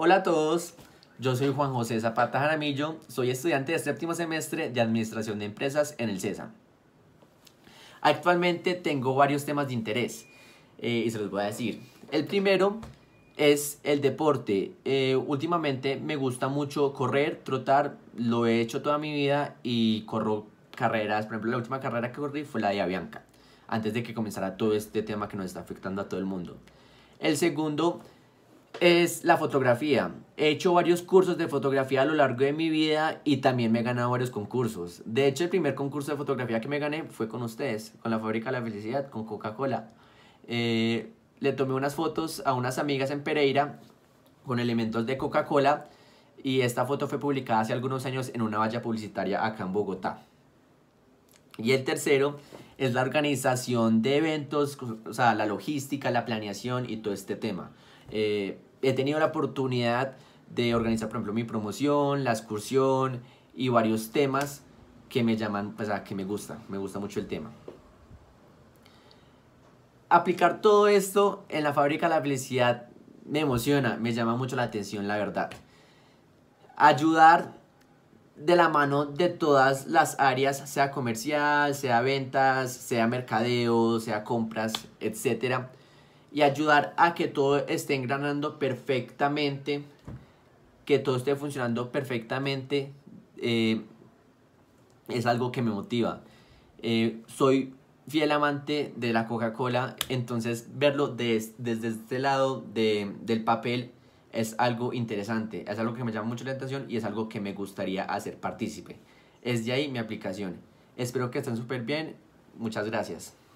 Hola a todos, yo soy Juan José Zapata Jaramillo, soy estudiante de séptimo semestre de Administración de Empresas en el CESA. Actualmente tengo varios temas de interés eh, y se los voy a decir. El primero es el deporte. Eh, últimamente me gusta mucho correr, trotar, lo he hecho toda mi vida y corro carreras. Por ejemplo, la última carrera que corrí fue la de Avianca, antes de que comenzara todo este tema que nos está afectando a todo el mundo. El segundo es la fotografía. He hecho varios cursos de fotografía a lo largo de mi vida y también me he ganado varios concursos. De hecho, el primer concurso de fotografía que me gané fue con ustedes, con la Fábrica de la Felicidad, con Coca-Cola. Eh, le tomé unas fotos a unas amigas en Pereira con elementos de Coca-Cola y esta foto fue publicada hace algunos años en una valla publicitaria acá en Bogotá. Y el tercero es la organización de eventos, o sea, la logística, la planeación y todo este tema. Eh, he tenido la oportunidad de organizar, por ejemplo, mi promoción, la excursión y varios temas que me llaman, o pues, sea, que me gusta, me gusta mucho el tema. Aplicar todo esto en la fábrica de la felicidad me emociona, me llama mucho la atención, la verdad. Ayudar de la mano de todas las áreas, sea comercial, sea ventas, sea mercadeo, sea compras, etcétera y ayudar a que todo esté engranando perfectamente, que todo esté funcionando perfectamente, eh, es algo que me motiva. Eh, soy fiel amante de la Coca-Cola, entonces verlo desde este lado del papel es algo interesante, es algo que me llama mucho la atención y es algo que me gustaría hacer partícipe. Es de ahí mi aplicación. Espero que estén súper bien. Muchas gracias.